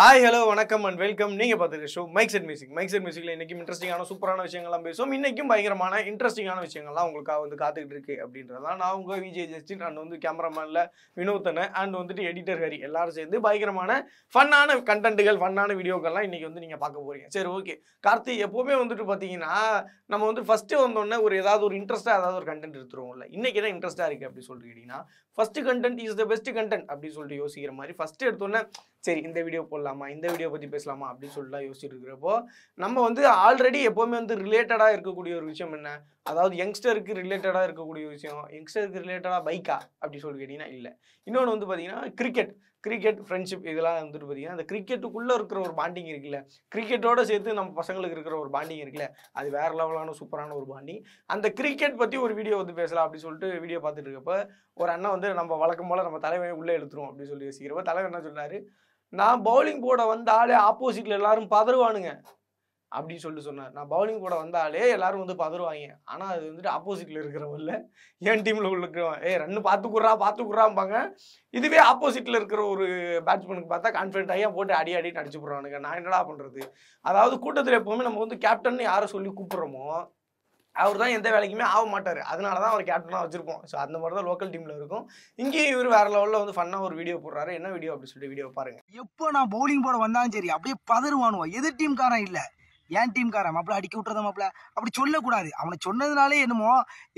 hi hello வணக்கம் and welcome நீங்கள் பார்த்துருக்க show mic set music mic set மியூசிக்கில் இன்றைக்கும் இன்ட்ரெஸ்டிங்கான சூப்பரான விஷயங்கள்லாம் பேசுவோம் இன்றைக்கும் பயங்கரமான இன்ட்ரெஸ்டிங்கான விஷயங்கள்லாம் உங்களுக்காக வந்து காத்துக்கிட்டு இருக்கு அப்படின்றதான் நான் உங்கள் விஜய் ஜஸ்டின் அண்ட் வந்து கேமராமேனில் வினோத்தனை அண்ட் வந்துட்டு எடிட்டர் ஹரி எல்லாரும் சேர்ந்து பயங்கரமான ஃபன்னான கண்டென்ட்டுகள் ஃபன்னான வீடியோக்கள்லாம் இன்றைக்கி வந்து நீங்கள் பார்க்க போகிறீங்க சரி ஓகே கார்த்தி எப்போவுமே வந்துட்டு பார்த்தீங்கன்னா நம்ம வந்து ஃபஸ்ட்டு வந்தோடனே ஒரு ஏதாவது ஒரு இன்ட்ரெஸ்ட்டாக ஏதாவது ஒரு கண்டென்ட் எடுத்துருவோம்ல இன்றைக்கி தான் இன்ட்ரெஸ்ட்டாக இருக்குது அப்படின்னு சொல்லிட்டு கேட்டிங்கன்னா first content is the best content அப்படின்னு சொல்லிட்டு யோசிக்கிற மாதிரி ஃபஸ்ட்டு எடுத்தோடனே சரி இந்த வீடியோ போடலாம் பேசலாமா இந்த வீடியோ பற்றி பேசலாமா அப்படின்னு சொல்லிலாம் யோசிச்சுட்டு இருக்கிறப்போ நம்ம வந்து ஆல்ரெடி எப்போவுமே வந்து ரிலேட்டடாக இருக்கக்கூடிய ஒரு விஷயம் என்ன அதாவது யங்ஸ்டருக்கு ரிலேட்டடாக இருக்கக்கூடிய விஷயம் யங்ஸ்டருக்கு ரிலேட்டடாக பைக்கா அப்படின்னு சொல்லி கேட்டிங்கன்னா இல்லை இன்னொன்று வந்து பார்த்தீங்கன்னா கிரிக்கெட் கிரிக்கெட் ஃப்ரெண்ட்ஷிப் இதெல்லாம் வந்துட்டு பார்த்தீங்கன்னா அந்த கிரிக்கெட்டுக்குள்ளே இருக்கிற ஒரு பாண்டிங் இருக்குல்ல கிரிக்கெட்டோட சேர்த்து நம்ம பசங்களுக்கு இருக்கிற ஒரு பாண்டிங் இருக்குல்ல அது வேற லெவலான சூப்பரான ஒரு பாண்டிங் அந்த கிரிக்கெட் பற்றி ஒரு வீடியோ வந்து பேசலாம் அப்படின்னு சொல்லிட்டு வீடியோ பார்த்துட்டு இருக்கப்போ ஒரு அண்ணன் வந்து நம்ம வழக்கம் போல் நம்ம தலைமையை உள்ளே எழுத்துரும் அப்படின்னு சொல்லி யோசிக்கிறப்ப தலைவர் என்ன சொன்னார் நான் பவுலிங் போட வந்தாலே ஆப்போசிட்ல எல்லாரும் பதறுவானுங்க அப்படின்னு சொல்லி சொன்னார் நான் பவுலிங் போட வந்தாலே எல்லாரும் வந்து பதறுவாங்க ஆனால் அது வந்துட்டு ஆப்போசிட்டில் இருக்கிறவங்கள என் டீமில் உள்ளிருக்கிறவன் ஏ ரன்னு பார்த்துக்குறா பார்த்துக்குறாம்பாங்க இதுவே ஆப்போசிட்டில் இருக்கிற ஒரு பேட்ஸ்மேனுக்கு பார்த்தா கான்ஃபிடென்ட் ஆகியா போட்டு அடி அடி நடிச்சு போடுறானுங்க நான் என்னடா பண்ணுறது அதாவது கூட்டத்தில் எப்போவுமே நம்ம வந்து கேப்டன் யாரை சொல்லி கூப்பிட்றோமோ அவர் தான் எந்த வேலைக்குமே ஆக மாட்டார் அதனால தான் அவர் கேப்டனாக வச்சிருப்போம் ஸோ அந்த மாதிரி தான் லோக்கல் டீமில் இருக்கும் இங்கேயும் இவர் வேறு லெவலில் வந்து ஃபன்னாக ஒரு வீடியோ போடுறாரு என்ன வீடியோ அப்படின்னு சொல்லிட்டு வீடியோ பாருங்கள் எப்போ நான் பவுலிங் போட வந்தாலும் சரி அப்படியே பதறுவானுவோம் எதிர் டீம்காரன் இல்லை ஏன் டீம்காரன் மாப்பிள அடிக்க விட்டுறத மாப்பிள அப்படி சொல்லக்கூடாது அவனை சொன்னதுனாலே என்னமோ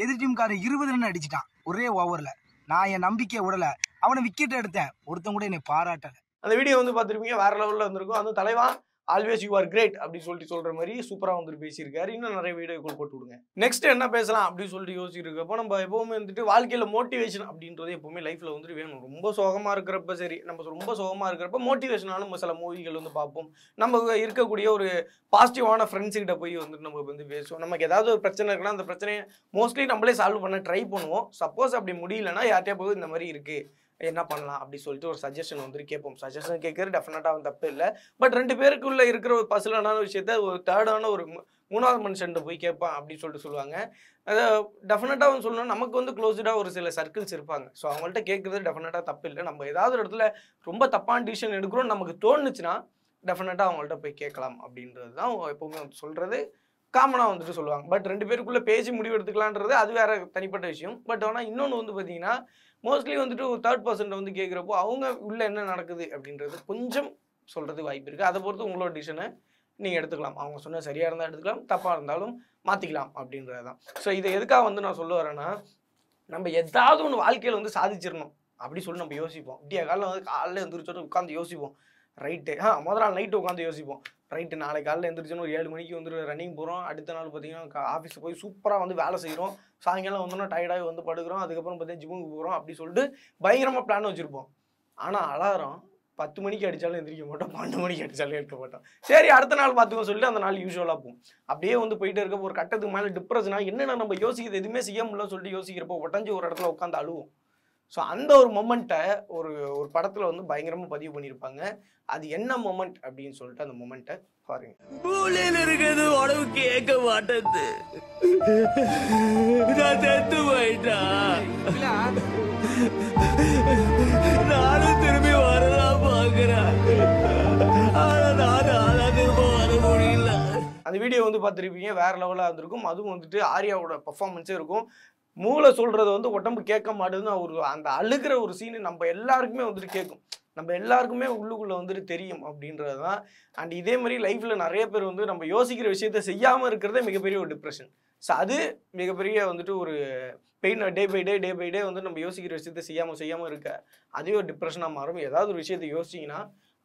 எதிர் டீம்காரன் இருபது ரன் அடிச்சிட்டான் ஒரே ஓவரில் நான் என் நம்பிக்கையை விடலை அவனை விக்கெட் எடுத்தேன் ஒருத்தன் கூட என்னை பாராட்டலை அந்த வீடியோ வந்து பார்த்துருப்பீங்க வேறு லெவலில் வந்திருக்கும் அதுவும் தலைவா ஆல்வேஸ் யூ ஆர் கிரேட் அப்படின்னு சொல்லிட்டு சொல்கிற மாதிரி சூப்பராக வந்து பேசியிருக்காரு இன்னும் நிறைய வீடியோக்கள் போட்டு விடுங்க நெக்ஸ்ட் என்ன பேசலாம் அப்படின்னு சொல்லிட்டு யோசிச்சிருக்கப்போ நம்ம எப்போவுமே வந்துட்டு வாழ்க்கையில் மோட்டிவேஷன் அப்படின்றது எப்போவுமே லைஃப்பில் வந்துட்டு வேணும் ரொம்ப சோகமாக இருக்கிறப்ப சரி நம்ம ரொம்ப சோகமா இருக்கிறப்ப மோட்டிவேஷனாலும் நம்ம சில மூவிகள் வந்து பார்ப்போம் நம்ம இருக்கக்கூடிய ஒரு பாசிட்டிவான ஃப்ரெண்ட்ஸுக்கிட்ட போய் வந்துட்டு நம்ம வந்து பேசுவோம் நமக்கு ஏதாவது ஒரு பிரச்சனை இருக்குன்னா அந்த பிரச்சனையை மோஸ்ட்லி நம்மளே சால்வ் பண்ண ட்ரை பண்ணுவோம் சப்போஸ் அப்படி முடியலன்னா யார்கிட்டயே போய் இந்த மாதிரி இருக்குது என்ன பண்ணலாம் அப்படி சொல்லிட்டு ஒரு சஜஷன் வந்து கேட்போம் சஜஷன் கேட்கறது டெஃபினட்டாக அவன் தப்பு இல்லை பட் ரெண்டு பேருக்குள்ளே இருக்கிற ஒரு பசுலான விஷயத்த ஒரு தேர்டான ஒரு மூணாவது மனுஷன் போய் கேட்பான் அப்படின்னு சொல்லிட்டு சொல்லுவாங்க அதை டெஃபினட்டாக வந்து சொல்லணும் நமக்கு வந்து க்ளோஸ்டாக ஒரு சில சர்க்கிள்ஸ் இருப்பாங்க ஸோ அவங்கள்ட்ட கேட்குறது டெஃபினட்டாக தப்பு இல்லை நம்ம ஏதாவது ஒரு இடத்துல ரொம்ப தப்பான டிசிஷன் எடுக்கிறோம்னு நமக்கு தோணுச்சுன்னா டெஃபினட்டாக அவங்கள்ட்ட போய் கேட்கலாம் அப்படின்றது தான் எப்போவுமே சொல்கிறது காமனாக வந்துட்டு சொல்லுவாங்க பட் ரெண்டு பேருக்குள்ளே பேசி முடிவு எடுத்துக்கலான்றது அது வேற தனிப்பட்ட விஷயம் பட் ஆனால் இன்னொன்று வந்து பார்த்தீங்கன்னா மோஸ்ட்லி வந்துட்டு ஒரு தேர்ட் பர்சன்ட்டை வந்து கேட்குறப்போ அவங்க உள்ளே என்ன நடக்குது அப்படின்றது கொஞ்சம் சொல்கிறது வாய்ப்பு இருக்குது அதை பொறுத்து உங்களோட டிசனை நீங்கள் எடுத்துக்கலாம் அவங்க சொன்ன சரியாக இருந்தால் எடுத்துக்கலாம் தப்பாக இருந்தாலும் மாற்றிக்கலாம் அப்படின்றது தான் ஸோ இதை எதுக்காக வந்து நான் சொல்ல வரேன்னா நம்ம எதாவது ஒன்று வாழ்க்கையில் வந்து சாதிச்சிடணும் அப்படி சொல்லி நம்ம யோசிப்போம் இப்படியா காலம் வந்து காலையில் எழுந்திரிச்சோட உட்காந்து யோசிப்போம் ரைட்டு ஆ முதல் நாள் நைட்டு உட்காந்து யோசிப்போம் ரைட்டு நாளை காலையில் எழுந்திரிச்சோன்னு ஒரு ஏழு மணிக்கு வந்துட்டு ரன்னிங் போகிறோம் அடுத்த நாள் பார்த்தீங்கன்னா ஆஃபீஸ் போய் சூப்பராக வந்து வேலை செய்கிறோம் சாயங்காலம் வந்தோம்னா டயர்டாகி வந்து படுக்கிறோம் அதுக்கப்புறம் பார்த்தீங்கன்னா ஜிம்முக்கு போகிறோம் அப்படி சொல்லிட்டு பயங்கரமாக பிளான் வச்சுருப்போம் ஆனால் அலாரம் பத்து மணிக்கு அடித்தாலும் எந்திரிக்க மாட்டோம் பன்னெண்டு மணிக்கு அடித்தாலும் எடுக்க மாட்டோம் சரி அடுத்த நாள் பார்த்துக்கோ சொல்லிட்டு அந்த நாள் யூஸ்வலாக போகும் அப்படியே வந்து போயிட்டு இருக்கப்போ ஒரு கட்டத்துக்கு மேலே டிப்ரெஷனாக என்னென்ன நம்ம யோசிக்கிறது எதுவுமே செய்ய முடியலன்னு சொல்லிட்டு யோசிக்கிறப்போ உடஞ்சி ஒரு இடத்துல உட்காந்து அழுவோம் ஸோ அந்த ஒரு மொமெண்ட்டை ஒரு ஒரு படத்தில் வந்து பயங்கரமாக பதிவு பண்ணியிருப்பாங்க அது என்ன மொமெண்ட் அப்படின்னு சொல்லிட்டு அந்த மொமெண்ட்டை பாருங்க பூலில் இருக்கிறது உடம்பு கேட்க மாட்டது நான் நானும் திரும்பி வரலாம் பார்க்குறேன் அந்த வீடியோ வந்து பார்த்துருப்பீங்க வேற லெவலாக இருந்திருக்கும் அதுவும் வந்துட்டு ஆர்யாவோட பர்ஃபார்மன்ஸே இருக்கும் மூளை சொல்றது வந்து உடம்பு கேட்க மாட்டேதுன்னு அவர் அந்த அழுகிற ஒரு சீனு நம்ம எல்லாருக்குமே வந்துட்டு கேட்கும் நம்ம எல்லாருக்குமே உள்ளுக்குள்ளே வந்துட்டு தெரியும் அப்படின்றது தான் அண்ட் இதே மாதிரி லைஃப்பில் நிறைய பேர் வந்து நம்ம யோசிக்கிற விஷயத்த செய்யாமல் இருக்கிறதே மிகப்பெரிய ஒரு டிப்ரெஷன் ஸோ அது மிகப்பெரிய வந்துட்டு ஒரு pain day by day day by day வந்து நம்ம யோசிக்கிற விஷயத்த செய்யாமல் செய்யாமல் இருக்க அதே ஒரு டிப்ரெஷனாக மாறும் ஏதாவது ஒரு விஷயத்த யோசிச்சிங்கன்னா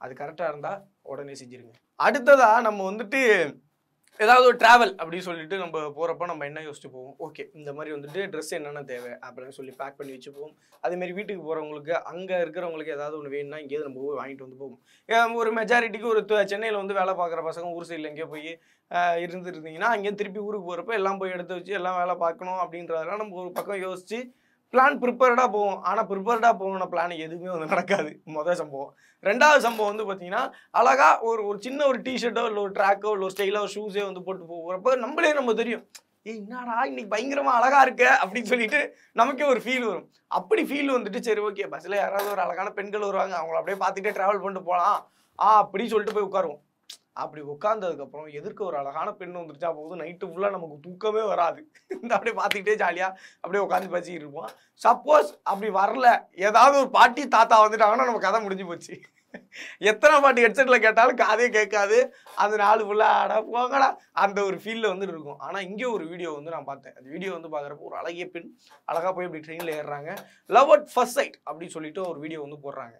அது கரெக்டாக இருந்தால் உடனே செஞ்சுருங்க அடுத்ததாக நம்ம வந்துட்டு ஏதாவது ஒரு ட்ராவல் அப்படின்னு சொல்லிட்டு நம்ம போகிறப்ப நம்ம என்ன யோசிச்சு போவோம் ஓகே இந்த மாதிரி வந்துட்டு ட்ரெஸ் என்னென்ன தேவை அப்படின்னு சொல்லி பேக் பண்ணி வச்சுப்போம் அதேமாரி வீட்டுக்கு போகிறவங்களுக்கு அங்கே இருக்கிறவங்களுக்கு ஏதாவது ஒன்று வேணும்னா இங்கேயே நம்ம போய் வாங்கிட்டு வந்து போவோம் ஒரு மெஜாரிட்டிக்கு ஒரு சென்னையில் வந்து வேலை பார்க்குற பசங்க ஊர் சைடில் எங்கேயோ போய் இருந்துருந்தீங்கன்னா அங்கேயும் திருப்பி ஊருக்கு போகிறப்ப எல்லாம் போய் எடுத்து வச்சு எல்லாம் வேலை பார்க்கணும் அப்படின்றதெல்லாம் நம்ம ஒரு பக்கம் யோசிச்சு பிளான் ப்ரிப்பேர்டாக போவோம் ஆனால் ப்ரிப்பேர்டாக போகணும் பிளான் எதுவுமே வந்து நடக்காது மொதல் சம்பவம் ரெண்டாவது சம்பவம் வந்து பார்த்தீங்கன்னா அழகாக ஒரு ஒரு சின்ன ஒரு டிஷர்ட்டோ இல்லை ஒரு ட்ராக்கோ இல்லை ஒரு ஸ்டைலோ ஷூஸே வந்து போட்டு போகிறப்ப நம்மளே நம்ம தெரியும் ஏய் என்னடா இன்னைக்கு பயங்கரமாக அழகாக இருக்க அப்படின்னு சொல்லிட்டு நமக்கே ஒரு ஃபீல் வரும் அப்படி ஃபீல் வந்துட்டு சரி ஓகே பஸ்ஸில் யாராவது ஒரு அழகான பெண்கள் வருவாங்க அவங்கள அப்படியே பார்த்துட்டே ட்ராவல் பண்ணிட்டு போகலாம் ஆ அப்படி சொல்லிட்டு போய் உட்காருவோம் அப்படி உட்காந்ததுக்கப்புறம் எதிர்க்க ஒரு அழகான பெண் வந்துருச்சா போதும் நைட்டு ஃபுல்லாக நமக்கு தூக்கமே வராது இந்த அப்படியே பார்த்துக்கிட்டே ஜாலியாக அப்படியே உட்காந்து பேசிக்கிட்டு இருப்போம் சப்போஸ் அப்படி வரல ஏதாவது ஒரு பாட்டி தாத்தா வந்துட்டாங்கன்னா நம்ம கதை முடிஞ்சு போச்சு எத்தனை பாட்டி ஹெட்செட்டில் கேட்டாலும் காதே கேட்காது அந்த நாள் ஃபுல்லாக ஆடா போங்கடா அந்த ஒரு ஃபீல்ல வந்துட்டு இருக்கும் ஆனால் இங்கே ஒரு வீடியோ வந்து நான் பார்த்தேன் அந்த வீடியோ வந்து பார்க்குறப்போ ஒரு அழகிய பெண் அழகாக போய் அப்படி ட்ரெயினில் ஏறுறாங்க லவ் அட் ஃபர்ஸ்ட் சைட் அப்படின்னு சொல்லிட்டு ஒரு வீடியோ வந்து போடுறாங்க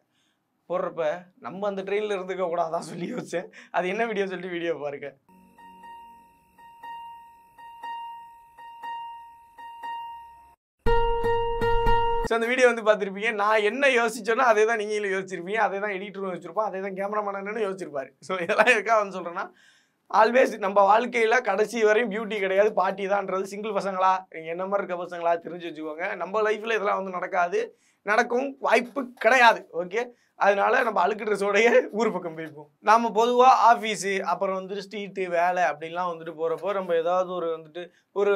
போடுறப்ப நம்ம அந்த ட்ரெயினில் இருந்துக்க கூடாதான் சொல்லி வச்சேன் அது என்ன வீடியோ சொல்லி வீடியோ பாருங்க ஸோ அந்த வீடியோ வந்து பார்த்துருப்பீங்க நான் என்ன யோசிச்சோன்னா அதே தான் நீங்களும் யோசிச்சிருப்பீங்க அதே தான் எடிட்டரும் யோசிச்சிருப்போம் அதே தான் கேமராமேனு யோசிச்சிருப்பாரு ஸோ இதெல்லாம் எதுக்காக வந்து சொல்கிறேன்னா ஆல்வேஸ் நம்ம வாழ்க்கையில் கடைசி வரையும் பியூட்டி கிடையாது பாட்டி தான்ன்றது சிங்கிள் பசங்களா நீங்கள் என்ன மாதிரி இருக்க பசங்களா தெரிஞ்சு வச்சுக்கோங்க நம்ம லைஃப்பில் இதெல்லாம் வந்து நடக்காது நடக்கும் வாய்ப்பு கிடையாது ஓகே அதனால நம்ம அழுக்கு ட்ரெஸ்ஸோடைய ஊர் பக்கம் போயிருப்போம் நம்ம பொதுவாக ஆஃபீஸு அப்புறம் வந்துட்டு ஸ்ட்ரீட்டு வேலை அப்படின்லாம் வந்துட்டு போகிறப்போ நம்ம ஏதாவது ஒரு வந்துட்டு ஒரு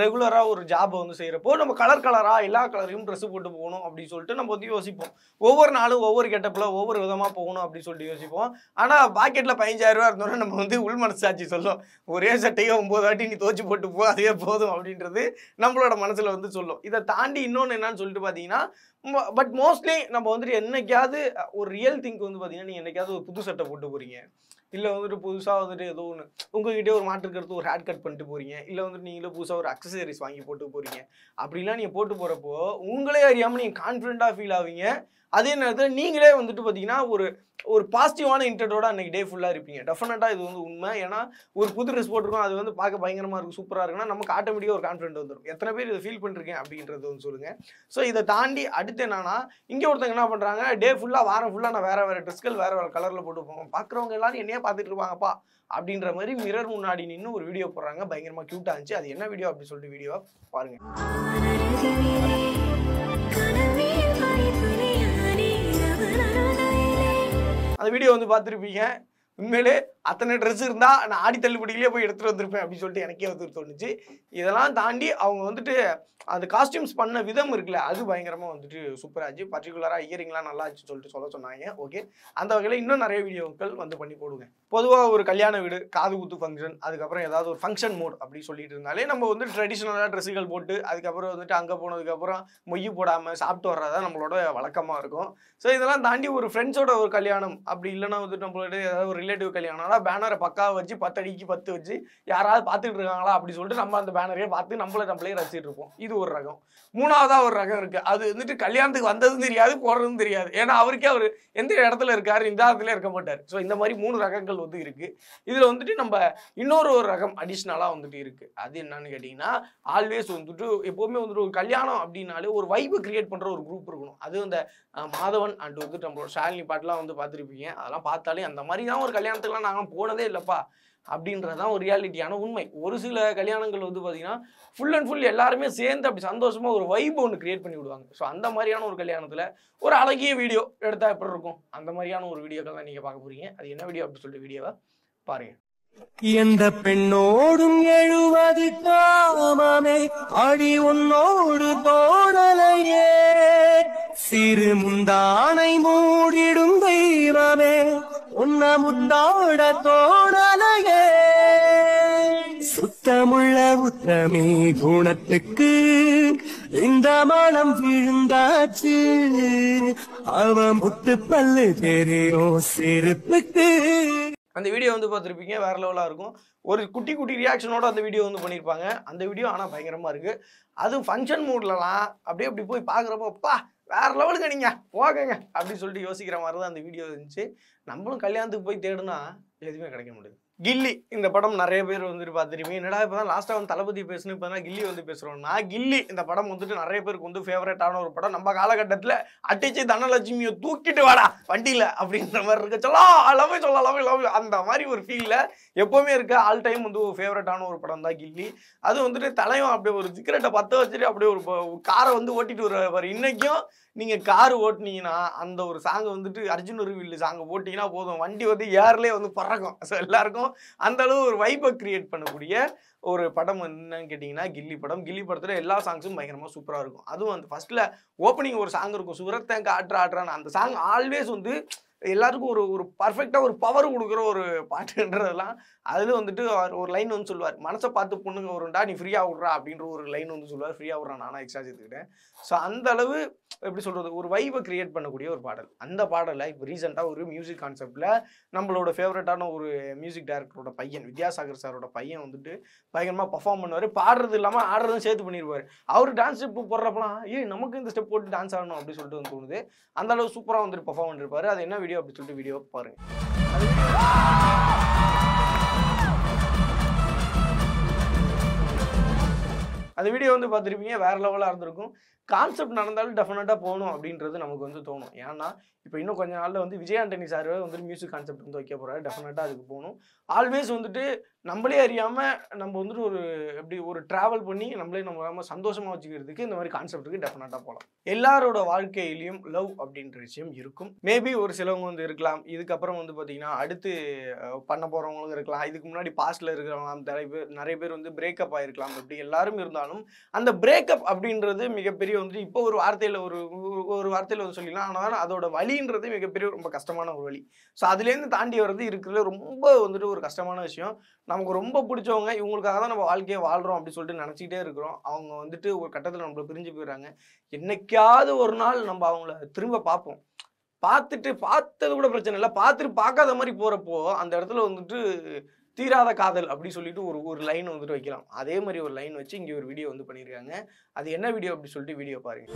ரெகுலராக ஒரு ஜாபை வந்து செய்கிறப்போ நம்ம கலர் கலராக எல்லா கலரையும் ட்ரெஸ்ஸு போட்டு போகணும் அப்படின்னு சொல்லிட்டு நம்ம வந்து யோசிப்போம் ஒவ்வொரு நாளும் ஒவ்வொரு கெட்டப்பில் ஒவ்வொரு விதமாக போகணும் அப்படின்னு சொல்லிட்டு யோசிப்போம் ஆனால் பாக்கெட்டில் ரூபா இருந்தோன்னா நம்ம வந்து உள் மனசாட்சி சொல்லும் ஒரே சட்டையை ஒம்பது வாட்டி நீ தோச்சு போட்டு போ அதே போதும் அப்படின்றது நம்மளோட மனசில் வந்து சொல்லும் இதை தாண்டி இன்னொன்று என்னன்னு சொல்லிட்டு பார்த்தீங்கன்னா பட் மோஸ்ட்லி நம்ம வந்துட்டு என்னைக்காவது ஒரு ரியல் திங்க் வந்து பார்த்தீங்கன்னா நீங்கள் என்னைக்காவது ஒரு புது சட்டை போட்டு போகிறீங்க இல்லை வந்துட்டு புதுசாக வந்துட்டு ஏதோ ஒன்று உங்ககிட்டே ஒரு மாற்றுக்கு எடுத்து ஒரு ஹேர் கட் பண்ணிட்டு போகிறீங்க இல்லை வந்துட்டு நீங்களே புதுசாக ஒரு அக்சசரிஸ் வாங்கி போட்டு போகிறீங்க அப்படிலாம் நீங்கள் போட்டு போகிறப்போ உங்களே அறியாமல் நீங்கள் கான்ஃபிடென்ட்டாக ஃபீல் ஆவீங்க அதே நேரத்தில் நீங்களே வந்துட்டு பார்த்தீங்கன்னா ஒரு ஒரு பாசிட்டிவான இன்டர்டோட அன்றைக்கி டே ஃபுல்லாக இருப்பீங்க டெஃபினட்டாக இது வந்து உண்மை ஏன்னா ஒரு புது ட்ரெஸ் போட்டிருக்கோம் அது வந்து பார்க்க பயங்கரமாக இருக்கும் சூப்பராக இருக்குன்னா நமக்கு ஆட்டோமேட்டிக்காக ஒரு கான்ஃபிடென்ட் வந்துடும் எத்தனை பேர் இதை ஃபீல் பண்ணிருக்கேன் அப்படின்றது வந்து சொல்லுங்கள் ஸோ இதை தாண்டி அடுத்து என்னன்னா இங்கே ஒருத்தங்க என்ன பண்ணுறாங்க டே ஃபுல்லாக வாரம் ஃபுல்லாக நான் வேறு வேறு ட்ரெஸ்கள் வேறு வேறு கலரில் போட்டு போவோம் பார்க்குறவங்க எல்லாரும் என்னையே பார்த்துட்டு இருப்பாங்கப்பா அப்படின்ற மாதிரி மிரர் முன்னாடி நின்று ஒரு வீடியோ போடுறாங்க பயங்கரமாக க்யூட்டாக இருந்துச்சு அது என்ன வீடியோ அப்படின்னு சொல்லிட்டு வீடியோவை பாருங்கள் அந்த வீடியோ வந்து பார்த்துருப்பீங்க உண்மையிலே அத்தனை ட்ரெஸ் இருந்தால் நான் ஆடி தள்ளுபடியிலே போய் எடுத்துகிட்டு வந்திருப்பேன் அப்படின்னு சொல்லிட்டு எனக்கே வந்து தோணுச்சு இதெல்லாம் தாண்டி அவங்க வந்துட்டு அந்த காஸ்டியூம்ஸ் பண்ண விதம் இருக்குல்ல அது பயங்கரமாக வந்துட்டு சூப்பராக இருந்துச்சு பர்டிகுலராக இயரிங்லாம் நல்லா இருந்துச்சு சொல்லிட்டு சொல்ல சொன்னாங்க ஓகே அந்த வகையில் இன்னும் நிறைய வீடியோக்கள் வந்து பண்ணி போடுங்க பொதுவாக ஒரு கல்யாண வீடு காது குத்து ஃபங்க்ஷன் அதுக்கப்புறம் ஏதாவது ஒரு ஃபங்க்ஷன் மோட் அப்படின்னு சொல்லிட்டு இருந்தாலே நம்ம வந்து ட்ரெடிஷ்னலாக ட்ரெஸ்ஸுகள் போட்டு அதுக்கப்புறம் வந்துட்டு அங்கே போனதுக்கப்புறம் மொய் போடாமல் சாப்பிட்டு வர்றதா நம்மளோட வழக்கமாக இருக்கும் ஸோ இதெல்லாம் தாண்டி ஒரு ஃப்ரெண்ட்ஸோட ஒரு கல்யாணம் அப்படி இல்லைன்னா வந்துட்டு நம்மளோட ஏதாவது ஒரு ரிலேட்டிவ் கல்யாணம்னா பேனரை பக்காவை வச்சு பத்து அடிக்கு பத்து வச்சு யாராவது பார்த்துட்டு இருக்காங்களா அப்படின்னு சொல்லிட்டு நம்ம அந்த பேனரையே பார்த்து நம்மள நம்மளே ரசிச்சுட்டு இருப்போம் இது ஒரு ரகம் மூணாவதாக ஒரு ரகம் இருக்குது அது வந்துட்டு கல்யாணத்துக்கு வந்ததும் தெரியாது போடுறதும் தெரியாது ஏன்னா அவருக்கே அவர் எந்த இடத்துல இருக்காரு இந்த இடத்துல இருக்க மாட்டார் ஸோ இந்த மாதிரி மூணு ரகங்கள் வந்து இருக்குது இதில் வந்துட்டு நம்ம இன்னொரு ஒரு ரகம் அடிஷ்னலாக வந்துட்டு இருக்குது அது என்னன்னு கேட்டீங்கன்னா ஆல்வேஸ் வந்துட்டு எப்போவுமே வந்துட்டு ஒரு கல்யாணம் அப்படின்னாலே ஒரு வைப்பு கிரியேட் பண்ணுற ஒரு குரூப் இருக்கணும் அது அந்த மாதவன் அண்ட் வந்துட்டு நம்மளோட ஷாலினி பாட்டெலாம் வந்து பார்த்துருப்பீங்க அதெல்லாம் பார்த்தாலே அந்த மாதிரி தான் ஒரு கல்யாணத்துக்குலாம் நாங்கள் போனதே இல்லைப்பா அப்படின்றதான் ஒரு ரியாலிட்டியான உண்மை ஒரு சில கல்யாணங்கள் வந்து பார்த்தீங்கன்னா ஃபுல் அண்ட் ஃபுல் எல்லாருமே சேர்ந்து அப்படி சந்தோஷமாக ஒரு வைப் ஒன்று கிரியேட் பண்ணி விடுவாங்க ஸோ அந்த மாதிரியான ஒரு கல்யாணத்தில் ஒரு அழகிய வீடியோ எடுத்தால் எப்படி இருக்கும் அந்த மாதிரியான ஒரு வீடியோக்கள் தான் நீங்கள் பார்க்க போகிறீங்க அது என்ன வீடியோ அப்படின்னு சொல்லிட்டு வீடியோவை பாருங்கள் எந்த பெண்ணோடும் எழுவது காமே அடி உன்னோடு தோடலையே சிறு முந்தானை மூடிடும் தெய்வ உன்ன முத்தோட தோணலையே சுத்தமுள்ள உத்தமே குணத்துக்கு இந்த மனம் விழுந்தாச்சு அவன் முத்து பல்லு தெரியும் சிரிப்புக்கு அந்த வீடியோ வந்து பார்த்துருப்பீங்க வேற லெவலாக இருக்கும் ஒரு குட்டி குட்டி ரியாக்ஷனோட அந்த வீடியோ வந்து பண்ணியிருப்பாங்க அந்த வீடியோ ஆனால் பயங்கரமாக இருக்குது அதுவும் ஃபங்க்ஷன் மூட்லலாம் அப்படியே அப்படி போய் பார்க்குறப்போ அப்பா வேற லெவலுக்கு நீங்க போகங்க அப்படின்னு சொல்லிட்டு யோசிக்கிற மாதிரி தான் அந்த வீடியோ இருந்துச்சு நம்மளும் கல்யாணத்துக்கு போய் தேடுனா எதுவுமே கிடைக்க முடியாது கில்லி இந்த படம் நிறைய பேர் வந்துட்டு பார்த்துருப்பீங்க என்னடா இப்போ தான் லாஸ்ட்டாக வந்து தளபதி பேசணும் இப்போ தான் கில்லி வந்து பேசுகிறோம் நான் கில்லி இந்த படம் வந்துட்டு நிறைய பேருக்கு வந்து ஃபேவரட்டான ஒரு படம் நம்ம காலகட்டத்தில் அட்டிச்சு தனலட்சுமியை தூக்கிட்டு வாடா வண்டியில் அப்படின்ற மாதிரி இருக்க சொல்லா அளவு சொல்ல அளவு லவ் அந்த மாதிரி ஒரு ஃபீலில் எப்போவுமே இருக்க ஆல் டைம் வந்து ஒரு ஃபேவரட்டான ஒரு படம் தான் கில்லி அது வந்துட்டு தலையும் அப்படியே ஒரு சிகரெட்டை பற்ற வச்சுட்டு அப்படியே ஒரு காரை வந்து ஓட்டிட்டு வருவார் இன்னைக்கும் நீங்கள் கார் ஓட்டினீங்கன்னா அந்த ஒரு சாங்கை வந்துட்டு அர்ஜுன் ரிவில்லு சாங்கை போட்டிங்கன்னா போதும் வண்டி வந்து ஏர்லேயே வந்து பறக்கும் ஸோ எல்லாருக்கும் அந்தளவு ஒரு வைப்பை க்ரியேட் பண்ணக்கூடிய ஒரு படம் என்னன்னு கேட்டிங்கன்னா கில்லி படம் கில்லி படத்தில் எல்லா சாங்ஸும் பயங்கரமாக சூப்பராக இருக்கும் அதுவும் அந்த ஃபஸ்ட்டில் ஓப்பனிங் ஒரு சாங் இருக்கும் சுரத்தை காட்டுற ஆட்டுறான்னு அந்த சாங் ஆல்வேஸ் வந்து எல்லாருக்கும் ஒரு ஒரு பர்ஃபெக்டாக ஒரு பவர் கொடுக்குற ஒரு பாட்டுன்றதெல்லாம் அதில் வந்துட்டு அவர் ஒரு லைன் வந்து சொல்லுவார் மனசை பார்த்து பொண்ணுங்க வரும்டா நீ ஃப்ரீயாக விட்றா அப்படின்ற ஒரு லைன் வந்து சொல்லுவார் ஃப்ரீயாக விட்றா நானாக எக்ஸ்ட்ரா சேர்த்துக்கிட்டேன் ஸோ அந்த அளவு எப்படி சொல்கிறது ஒரு வைவை கிரியேட் பண்ணக்கூடிய ஒரு பாடல் அந்த பாடலை இப்போ ரீசெண்டாக ஒரு மியூசிக் கான்செப்டில் நம்மளோட ஃபேவரட்டான ஒரு மியூசிக் டைரக்டரோட பையன் வித்யாசாகர் சாரோட பையன் வந்துட்டு பயங்கரமாக பர்ஃபார்ம் பண்ணுவார் பாடுறது இல்லாமல் ஆடுறதும் சேர்த்து பண்ணிடுவார் அவர் டான்ஸ் ஸ்டெப் போடுறப்பலாம் ஏய் நமக்கு இந்த ஸ்டெப் போட்டு டான்ஸ் ஆடணும் அப்படின்னு சொல்லிட்டு வந்து தோணுது அந்த அளவு சூப்பராக வந்துட்டு பர்ஃபார்ம் பண்ணிருப்பாரு அது என்ன வீடியோ அப்படின்னு சொல்லிட்டு வீடியோ பாருங்கள் அந்த வீடியோ வந்து பார்த்துருப்பீங்க வேறு லெவலாக இருந்திருக்கும் கான்செப்ட் நடந்தாலும் டெஃபினட்டாக போகணும் அப்படின்றது நமக்கு வந்து தோணும் ஏன்னா இப்போ இன்னும் கொஞ்ச நாளில் வந்து விஜயாண்டனி சார் வந்துட்டு மியூசிக் கான்செப்ட் வந்து வைக்க போகிறாரு டெஃபினட்டாக அதுக்கு போகணும் ஆல்வேஸ் வந்துட்டு நம்மளே அறியாமல் நம்ம வந்துட்டு ஒரு எப்படி ஒரு ட்ராவல் பண்ணி நம்மளே நம்ம சந்தோஷமாக வச்சுக்கிறதுக்கு இந்த மாதிரி கான்செப்ட்டுக்கு டெஃபினட்டாக போகலாம் எல்லாரோட வாழ்க்கையிலையும் லவ் அப்படின்ற விஷயம் இருக்கும் மேபி ஒரு சிலவங்க வந்து இருக்கலாம் இதுக்கப்புறம் வந்து பார்த்திங்கன்னா அடுத்து பண்ண போகிறவங்களும் இருக்கலாம் இதுக்கு முன்னாடி பாஸ்டில் இருக்கிறவங்க நிறைய பேர் நிறைய பேர் வந்து பிரேக்கப் ஆகிருக்கலாம் அப்படி எல்லாரும் இருந்தாலும் அந்த பிரேக்கப் அப்படின்றது மிகப்பெரிய வந்துட்டு இப்போ ஒரு வார்த்தையில் ஒரு ஒரு வார்த்தையில் வந்து சொல்லிடலாம் ஆனால் அதோட வழி முடின்றது மிகப்பெரிய ரொம்ப கஷ்டமான ஒரு வழி ஸோ அதுலேருந்து தாண்டி வர்றது இருக்கிறது ரொம்ப வந்துட்டு ஒரு கஷ்டமான விஷயம் நமக்கு ரொம்ப பிடிச்சவங்க இவங்களுக்காக தான் நம்ம வாழ்க்கையை வாழ்கிறோம் அப்படின்னு சொல்லிட்டு நினச்சிக்கிட்டே இருக்கிறோம் அவங்க வந்துட்டு ஒரு கட்டத்தில் நம்மளை பிரிஞ்சு போயிடுறாங்க என்னைக்காவது ஒரு நாள் நம்ம அவங்கள திரும்ப பார்ப்போம் பார்த்துட்டு பார்த்தது கூட பிரச்சனை இல்லை பார்த்துட்டு பார்க்காத மாதிரி போகிறப்போ அந்த இடத்துல வந்துட்டு தீராத காதல் அப்படின்னு சொல்லிட்டு ஒரு ஒரு லைன் வந்துட்டு வைக்கலாம் அதே மாதிரி ஒரு லைன் வச்சு இங்கே ஒரு வீடியோ வந்து பண்ணியிருக்காங்க அது என்ன வீடியோ அப்படின்னு சொல்லிட்டு வீடியோ பாருங்க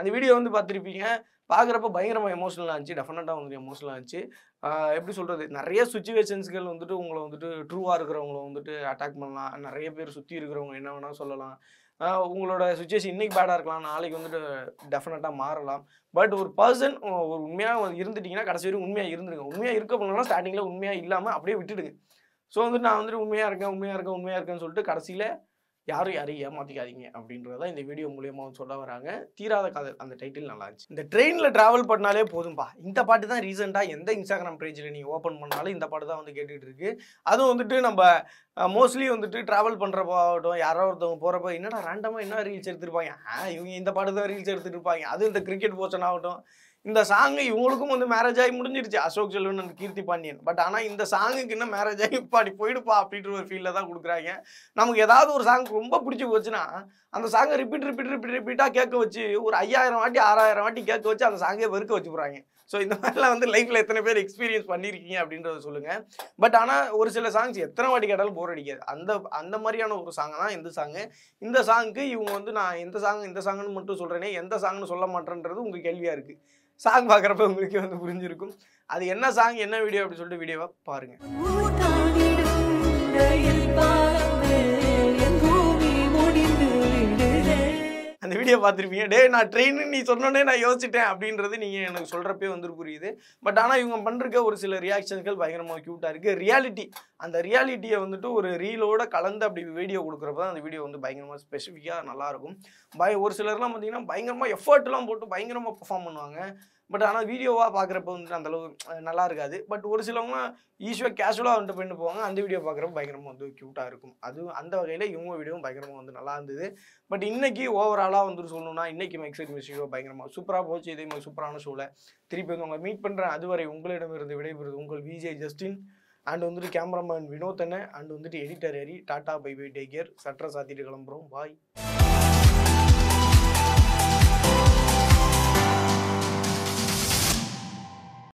அந்த வீடியோ வந்து பார்த்துருப்பீங்க பார்க்குறப்ப பயங்கரமாக எமோஷனலாக இருந்துச்சு டெஃபினட்டாக வந்து எமோஷனலாக இருந்துச்சு எப்படி சொல்கிறது நிறைய சுச்சுவேஷன்ஸ்கள் வந்துட்டு உங்களை வந்துட்டு ட்ரூவாக இருக்கிறவங்கள வந்துட்டு அட்டாக் பண்ணலாம் நிறைய பேர் சுற்றி இருக்கிறவங்க என்ன வேணால் சொல்லலாம் உங்களோட சுச்சுவேஷன் இன்னைக்கு பேடாக இருக்கலாம் நாளைக்கு வந்துட்டு டெஃபினட்டாக மாறலாம் பட் ஒரு பர்சன் ஒரு உண்மையாக இருந்துட்டிங்கன்னா கடைசி வரைக்கும் உண்மையாக இருந்துருங்க உண்மையாக இருக்க போனாலும் ஸ்டார்டிங்கில் உண்மையாக இல்லாமல் அப்படியே விட்டுடுங்க ஸோ வந்துட்டு நான் வந்துட்டு உண்மையாக இருக்கேன் உண்மையாக இருக்கேன் உண்மையாக இருக்கேன்னு சொல்லிட்டு கடைசியில் யாரும் யாரையும் ஏமாற்றிக்காதீங்க அப்படின்றத இந்த வீடியோ மூலியமாக சொல்ல வராங்க தீராத காதல் அந்த டைட்டில் நல்லா இருந்துச்சு இந்த ட்ரெயினில் ட்ராவல் பண்ணாலே போதும்பா இந்த பாட்டு தான் ரீசெண்டாக எந்த இன்ஸ்டாகிராம் பேஜில் நீங்கள் ஓப்பன் பண்ணாலும் இந்த பாட்டு தான் வந்து கேட்டுகிட்டு இருக்கு அதுவும் வந்துட்டு நம்ம மோஸ்ட்லி வந்துட்டு ட்ராவல் பண்ணுறப்போ ஆகட்டும் யாரோ ஒருத்தவங்க போகிறப்போ என்னடா ரேண்டமாக என்ன ரீல்ஸ் எடுத்துருப்பாங்க இவங்க இந்த பாட்டு தான் ரீல்ஸ் எடுத்துகிட்டு இருப்பாங்க அதுவும் இந்த கிரிக்கெட் போச்சன் ஆகட்டும் இந்த சாங்கு இவங்களுக்கும் வந்து மேரேஜ் ஆகி முடிஞ்சிருச்சு அசோக் செல்வன் அண்ட் கீர்த்தி பாண்டியன் பட் ஆனால் இந்த சாங்குக்கு இன்னும் மேரேஜ் ஆகி இப்பாடி போயிடுப்பா அப்படின்ற ஒரு ஃபீலில் தான் கொடுக்குறாங்க நமக்கு ஏதாவது ஒரு சாங் ரொம்ப பிடிச்சி போச்சுன்னா அந்த சாங்கை ரிப்பீட் ரிப்பீட் ரிப்பீட் ரிப்பீட்டாக கேட்க வச்சு ஒரு ஐயாயிரம் வாட்டி ஆறாயிரம் வாட்டி கேட்க வச்சு அந்த சாங்கே வெறுக்க வச்சு போகிறாங்க ஸோ இந்த மாதிரிலாம் வந்து லைஃப்பில் எத்தனை பேர் எக்ஸ்பீரியன்ஸ் பண்ணியிருக்கீங்க அப்படின்றத சொல்லுங்கள் பட் ஆனால் ஒரு சில சாங்ஸ் எத்தனை வாட்டி கேட்டாலும் போர் அடிக்காது அந்த அந்த மாதிரியான ஒரு சாங்கு தான் இந்த சாங்கு இந்த சாங்குக்கு இவங்க வந்து நான் எந்த சாங் இந்த சாங்குன்னு மட்டும் சொல்கிறேனே எந்த சாங்னு சொல்ல மாட்டேன்றது உங்கள் கேள்வியாக இருக்குது சாங் பார்க்குறப்ப உங்களுக்கே வந்து புரிஞ்சிருக்கும் அது என்ன சாங் என்ன வீடியோ அப்படின்னு சொல்லிட்டு வீடியோவை பாருங்கள் அந்த வீடியோ பார்த்துருப்பீங்க டே நான் ட்ரெயின் நீ சொன்னே நான் யோசிச்சிட்டேன் அப்படின்றது நீங்கள் எனக்கு சொல்கிறப்பே வந்து புரியுது பட் ஆனால் இவங்க பண்ணுறக்க ஒரு சில ரியாக்ஷன்கள் பயங்கரமாக க்யூட்டாக இருக்குது ரியாலிட்டி அந்த ரியாலிட்டியை வந்துட்டு ஒரு ரீலோட கலந்து அப்படி வீடியோ கொடுக்குறப்ப தான் அந்த வீடியோ வந்து பயங்கரமாக ஸ்பெசிஃபிக்காக நல்லாயிருக்கும் பய ஒரு சிலர்லாம் பார்த்தீங்கன்னா பயங்கரமாக எஃபர்ட்லாம் போட்டு பயங்கரமாக பர்ஃபார்ம் பண்ணுவாங்க பட் ஆனால் வீடியோவாக பார்க்குறப்ப வந்துட்டு அந்தளவு நல்லா இருக்காது பட் ஒரு சிலவங்க ஈஸியாக கேஷுவலாக வந்துட்டு பண்ணி போவாங்க அந்த வீடியோ பார்க்குறப்ப பயங்கரமாக வந்து க்யூட்டாக இருக்கும் அதுவும் அந்த வகையில் இவங்க வீடியோவும் பயங்கரமாக வந்து நல்லா இருந்தது பட் இன்றைக்கி ஓவராலாக வந்துட்டு சொல்லணும்னா இன்றைக்கி மெக்ஸிக் மியூசிக்கோ பயங்கரமாக சூப்பராக போச்சு இதே மாதிரி சூப்பரான ஷோவில் திருப்பி வந்து உங்களை மீட் பண்ணுறேன் அதுவரை உங்களிடமிருந்து விடைபெறுது உங்கள் விஜே ஜஸ்டின் அண்ட் வந்துட்டு கேமராமேன் வினோத்தனை அண்ட் வந்துட்டு எடிட்டர் எரி டாட்டா பை பை டேக் கேர் சட்டரை சாத்திட்டு கிளம்புறோம் பாய்